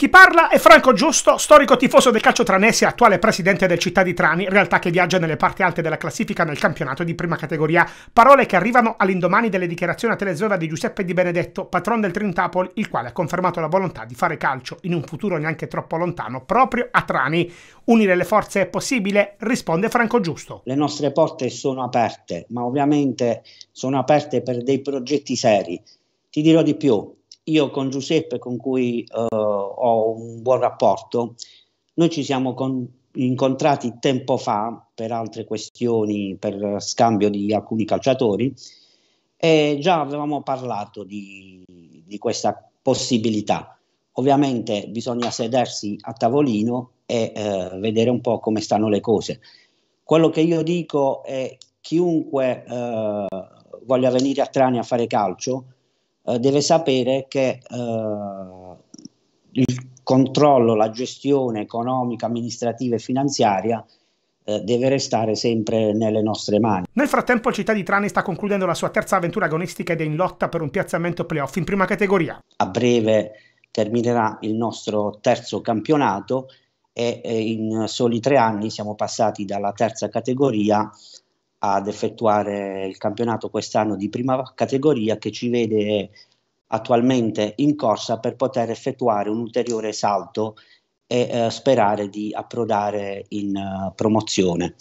Chi parla è Franco Giusto, storico tifoso del calcio tranese e attuale presidente del Città di Trani, realtà che viaggia nelle parti alte della classifica nel campionato di prima categoria. Parole che arrivano all'indomani delle dichiarazioni a Telesova di Giuseppe Di Benedetto, patron del Trintapol, il quale ha confermato la volontà di fare calcio in un futuro neanche troppo lontano, proprio a Trani. Unire le forze è possibile, risponde Franco Giusto. Le nostre porte sono aperte, ma ovviamente sono aperte per dei progetti seri. Ti dirò di più, io con Giuseppe, con cui eh, ho un buon rapporto, noi ci siamo con, incontrati tempo fa per altre questioni, per scambio di alcuni calciatori e già avevamo parlato di, di questa possibilità. Ovviamente bisogna sedersi a tavolino e eh, vedere un po' come stanno le cose. Quello che io dico è chiunque eh, voglia venire a Trani a fare calcio, eh, deve sapere che eh, il controllo, la gestione economica, amministrativa e finanziaria eh, deve restare sempre nelle nostre mani. Nel frattempo Città di Trani sta concludendo la sua terza avventura agonistica ed è in lotta per un piazzamento playoff in prima categoria. A breve terminerà il nostro terzo campionato e eh, in soli tre anni siamo passati dalla terza categoria ad effettuare il campionato quest'anno di prima categoria che ci vede attualmente in corsa per poter effettuare un ulteriore salto e eh, sperare di approdare in uh, promozione.